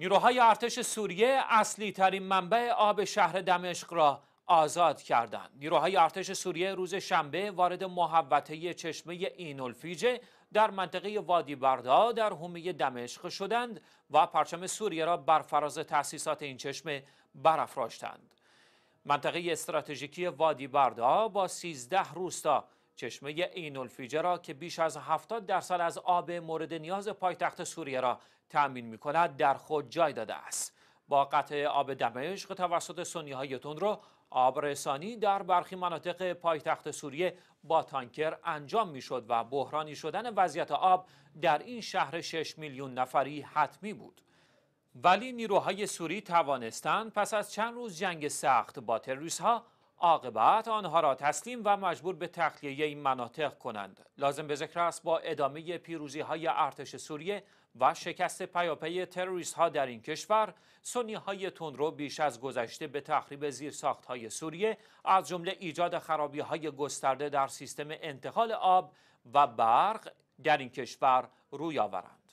نیروهای ارتش سوریه اصلی ترین منبع آب شهر دمشق را آزاد کردند. نیروهای ارتش سوریه روز شنبه وارد محوطه چشمه اینولفیجه در منطقه وادی بردا در حومه دمشق شدند و پرچم سوریه را بر فراز تأسیسات این چشمه برافراشتند. منطقه استراتژیکی وادی بردا با 13 روستا چشمه عین الفیجه را که بیش از 70 درصد از آب مورد نیاز پایتخت سوریه را تأمین می کند در خود جای داده است. با قطع آب دمشق توسط سنی های آب آبرسانی در برخی مناطق پایتخت سوریه با تانکر انجام میشد و بحرانی شدن وضعیت آب در این شهر 6 میلیون نفری حتمی بود. ولی نیروهای سوری توانستند پس از چند روز جنگ سخت با تروریست ها عاقبت آنها را تسلیم و مجبور به تخلیه این مناطق کنند لازم به ذکر است با ادامه پیروزی های ارتش سوریه و شکست پیاپی تروریست ها در این کشور سنی های تندرو بیش از گذشته به تخریب زیرساخت های سوریه از جمله ایجاد خرابی های گسترده در سیستم انتقال آب و برق در این کشور روی آورند